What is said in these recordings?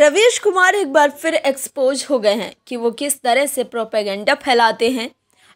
रवीश कुमार एक बार फिर एक्सपोज हो गए हैं कि वो किस तरह से प्रोपेगेंडा फैलाते हैं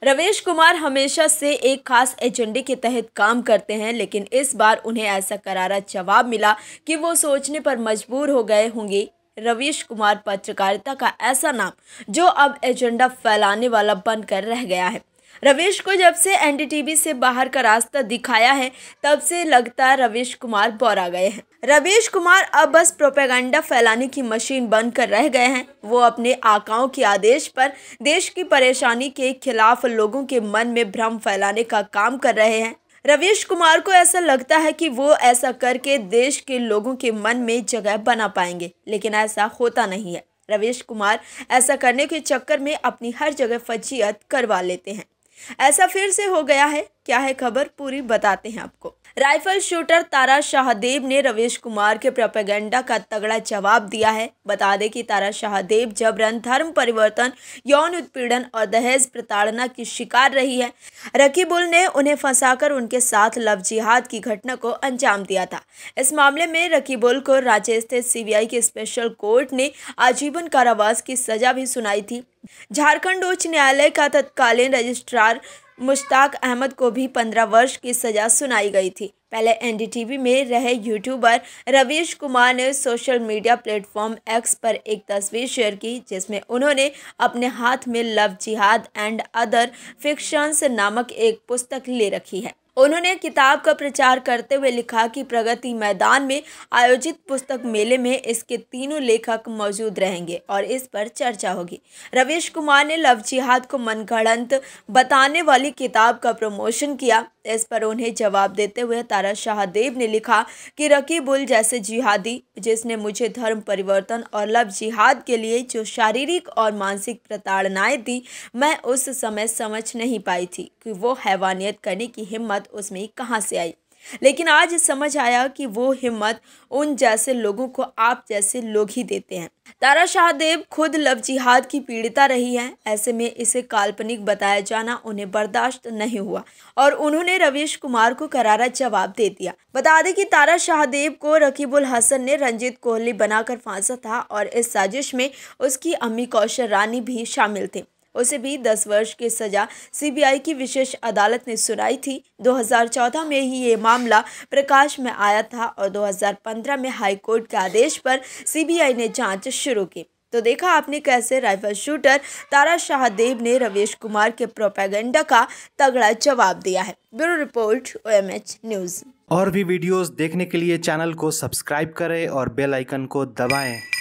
रवीश कुमार हमेशा से एक खास एजेंडे के तहत काम करते हैं लेकिन इस बार उन्हें ऐसा करारा जवाब मिला कि वो सोचने पर मजबूर हो गए होंगे रवीश कुमार पत्रकारिता का ऐसा नाम जो अब एजेंडा फैलाने वाला बनकर रह गया है रवेश को जब से एनडीटीवी से बाहर का रास्ता दिखाया है तब से लगता रवेश कुमार बौरा गए हैं रवेश कुमार अब बस प्रोपेगेंडा फैलाने की मशीन बनकर रह गए हैं वो अपने आकाओं के आदेश पर देश की परेशानी के खिलाफ लोगों के मन में भ्रम फैलाने का काम कर रहे हैं रवेश कुमार को ऐसा लगता है कि वो ऐसा करके देश के लोगों के मन में जगह बना पाएंगे लेकिन ऐसा होता नहीं है रवेश कुमार ऐसा करने के चक्कर में अपनी हर जगह फजीयत करवा लेते हैं ऐसा फिर से हो गया है क्या है खबर पूरी बताते हैं आपको राइफल शूटर तारा शाहदेव ने रवीश कुमार के प्रोपेगेंडा का तगड़ा जवाब दिया है बता दें कि तारा शाहदेव जबरन धर्म परिवर्तन यौन उत्पीड़न और दहेज प्रताड़ना की शिकार रही है रकीबुल ने उन्हें फंसाकर उनके साथ लव जिहाद की घटना को अंजाम दिया था इस मामले में रकीबुल को राज्य स्थित सीबीआई के स्पेशल कोर्ट ने आजीवन कारावास की सजा भी सुनाई थी झारखंड उच्च न्यायालय का तत्कालीन रजिस्ट्रार मुश्ताक अहमद को भी पंद्रह वर्ष की सज़ा सुनाई गई थी पहले एनडीटीवी में रहे यूट्यूबर रवीश कुमार ने सोशल मीडिया प्लेटफॉर्म एक्स पर एक तस्वीर शेयर की जिसमें उन्होंने अपने हाथ में लव जिहाद एंड अदर फिक्शंस नामक एक पुस्तक ले रखी है उन्होंने किताब का प्रचार करते हुए लिखा कि प्रगति मैदान में आयोजित पुस्तक मेले में इसके तीनों लेखक मौजूद रहेंगे और इस पर चर्चा होगी रवीश कुमार ने लव जिहाद को मनगढ़ंत बताने वाली किताब का प्रमोशन किया इस पर उन्हें जवाब देते हुए तारा शाहदेव ने लिखा कि रकीबुल जैसे जिहादी जिसने मुझे धर्म परिवर्तन और लव जिहाद के लिए जो शारीरिक और मानसिक प्रताड़नाएं दी मैं उस समय समझ नहीं पाई थी कि वो हैवानियत करने की हिम्मत हिम्मत उसमें कहाँ से आई लेकिन आज समझ आया कि वो हिम्मत उन जैसे लोगों को आप जैसे लोग ही देते हैं तारा शाहदेव खुद लव जिहाद की पीड़िता रही हैं ऐसे में इसे काल्पनिक बताया जाना उन्हें बर्दाश्त नहीं हुआ और उन्होंने रवीश कुमार को करारा जवाब दे दिया बता दें कि तारा शाहदेव को रकीबुल हसन ने रंजीत कोहली बनाकर फांसा था और इस साजिश में उसकी अम्मी कौशल रानी भी शामिल थी उसे भी दस वर्ष की सजा सीबीआई की विशेष अदालत ने सुनाई थी 2014 में ही ये मामला प्रकाश में आया था और 2015 में हाईकोर्ट के आदेश पर सीबीआई ने जांच शुरू की तो देखा आपने कैसे राइफल शूटर तारा शाहदेव ने रवेश कुमार के प्रोपेगेंडा का तगड़ा जवाब दिया है ब्यूरो रिपोर्ट ओएमएच न्यूज़ और भी वीडियोस देखने के लिए चैनल को सब्सक्राइब करें और बेल आइकन को दबाएं